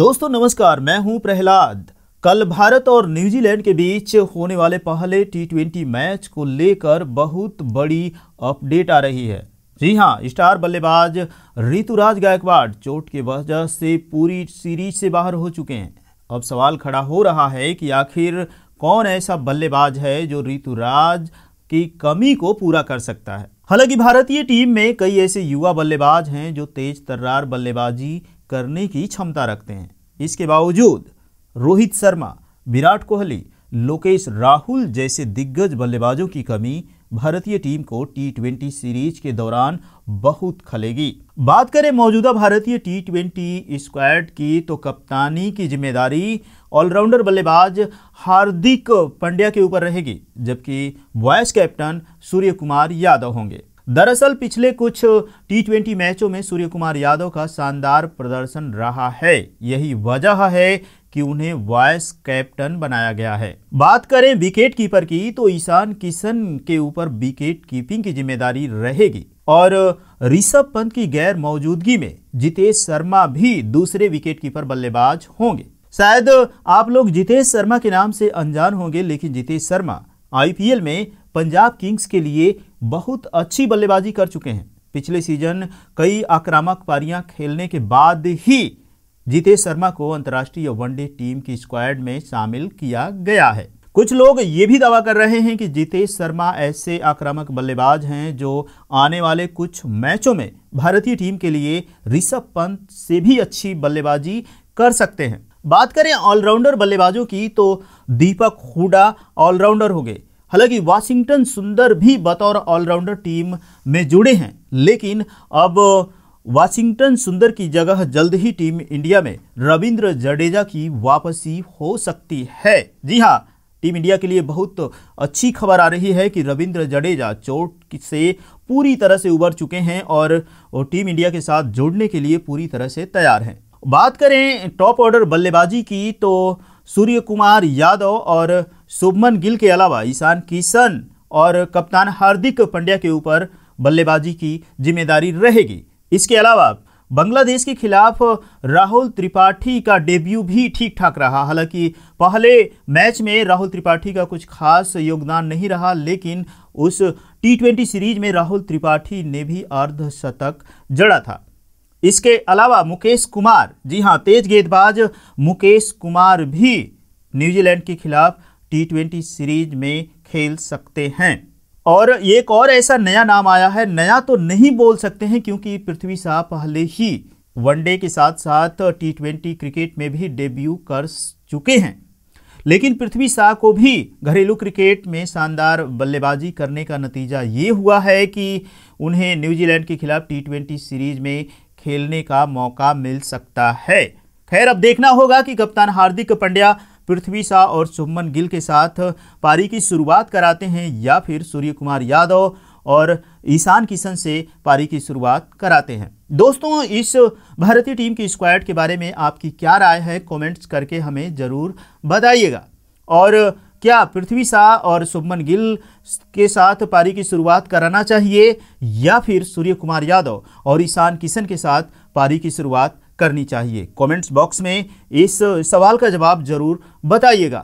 दोस्तों नमस्कार मैं हूं प्रहलाद कल भारत और न्यूजीलैंड के बीच होने वाले पहले टी ट्वेंटी मैच को लेकर बहुत बड़ी अपडेट आ रही है जी हां स्टार बल्लेबाज ऋतुराज गायकवाड़ चोट की वजह से पूरी सीरीज से बाहर हो चुके हैं अब सवाल खड़ा हो रहा है कि आखिर कौन ऐसा बल्लेबाज है जो ऋतुराज की कमी को पूरा कर सकता है हालांकि भारतीय टीम में कई ऐसे युवा बल्लेबाज हैं जो तेज तर्रार बल्लेबाजी करने की क्षमता रखते हैं इसके बावजूद रोहित शर्मा विराट कोहली लोकेश राहुल जैसे दिग्गज बल्लेबाजों की कमी भारतीय टीम को टी ट्वेंटी सीरीज के दौरान बहुत खलेगी बात करें मौजूदा भारतीय टी ट्वेंटी स्क्वाड की तो कप्तानी की जिम्मेदारी ऑलराउंडर बल्लेबाज हार्दिक पंड्या के ऊपर रहेगी जबकि vice captain Suryakumar Yadav होंगे दरअसल पिछले कुछ टी ट्वेंटी मैचों में सूर्य कुमार यादव का शानदार प्रदर्शन रहा है यही वजह है कि उन्हें वाइस कैप्टन बनाया गया है बात करें विकेट कीपर की तो ईशान किशन के ऊपर विकेट कीपिंग की जिम्मेदारी रहेगी और ऋषभ पंत की गैर मौजूदगी में जितेश शर्मा भी दूसरे विकेट कीपर बल्लेबाज होंगे शायद आप लोग जितेश शर्मा के नाम से अनजान होंगे लेकिन जितेश शर्मा आईपीएल में पंजाब किंग्स के लिए बहुत अच्छी बल्लेबाजी कर चुके हैं पिछले सीजन कई आक्रामक पारियां खेलने के बाद ही जितेश शर्मा को अंतर्राष्ट्रीय वनडे टीम की स्क्वाड में शामिल किया गया है कुछ लोग ये भी दावा कर रहे हैं कि जितेश शर्मा ऐसे आक्रामक बल्लेबाज हैं जो आने वाले कुछ मैचों में भारतीय टीम के लिए ऋषभ पंत से भी अच्छी बल्लेबाजी कर सकते हैं बात करें ऑलराउंडर बल्लेबाजों की तो दीपक हुडा ऑलराउंडर हो गए हालांकि वाशिंगटन सुंदर भी बतौर ऑलराउंडर टीम में जुड़े हैं लेकिन अब वाशिंगटन सुंदर की जगह जल्द ही टीम इंडिया में रविंद्र जडेजा की वापसी हो सकती है जी हाँ टीम इंडिया के लिए बहुत अच्छी खबर आ रही है कि रविंद्र जडेजा चोट से पूरी तरह से उबर चुके हैं और टीम इंडिया के साथ जोड़ने के लिए पूरी तरह से तैयार हैं बात करें टॉप ऑर्डर बल्लेबाजी की तो सूर्य कुमार यादव और शुभमन गिल के अलावा ईशान किशन और कप्तान हार्दिक पंड्या के ऊपर बल्लेबाजी की जिम्मेदारी रहेगी इसके अलावा बांग्लादेश के खिलाफ राहुल त्रिपाठी का डेब्यू भी ठीक ठाक रहा हालांकि पहले मैच में राहुल त्रिपाठी का कुछ खास योगदान नहीं रहा लेकिन उस टी ट्वेंटी सीरीज में राहुल त्रिपाठी ने भी अर्धशतक जड़ा था इसके अलावा मुकेश कुमार जी हाँ तेज गेंदबाज मुकेश कुमार भी न्यूजीलैंड के खिलाफ टी ट्वेंटी सीरीज में खेल सकते हैं और एक और ऐसा नया नाम आया है नया तो नहीं बोल सकते हैं क्योंकि पृथ्वी शाह पहले ही वनडे के साथ साथ टी ट्वेंटी क्रिकेट में भी डेब्यू कर चुके हैं लेकिन पृथ्वी शाह को भी घरेलू क्रिकेट में शानदार बल्लेबाजी करने का नतीजा ये हुआ है कि उन्हें न्यूजीलैंड के खिलाफ टी ट्वेंटी सीरीज में खेलने का मौका मिल सकता है खैर अब देखना होगा कि कप्तान हार्दिक पंड्या पृथ्वी शाह और शुभमन गिल के साथ पारी की शुरुआत कराते हैं या फिर सूर्य कुमार यादव और ईशान किशन से पारी की शुरुआत कराते हैं दोस्तों इस भारतीय टीम की स्क्वाड के बारे में आपकी क्या राय है कमेंट्स करके हमें ज़रूर बताइएगा और क्या पृथ्वी शाह और शुभमन गिल के साथ पारी की शुरुआत कराना चाहिए या फिर सूर्य कुमार यादव और ईशान किशन के साथ पारी की शुरुआत करनी चाहिए कमेंट्स बॉक्स में इस सवाल का जवाब जरूर बताइएगा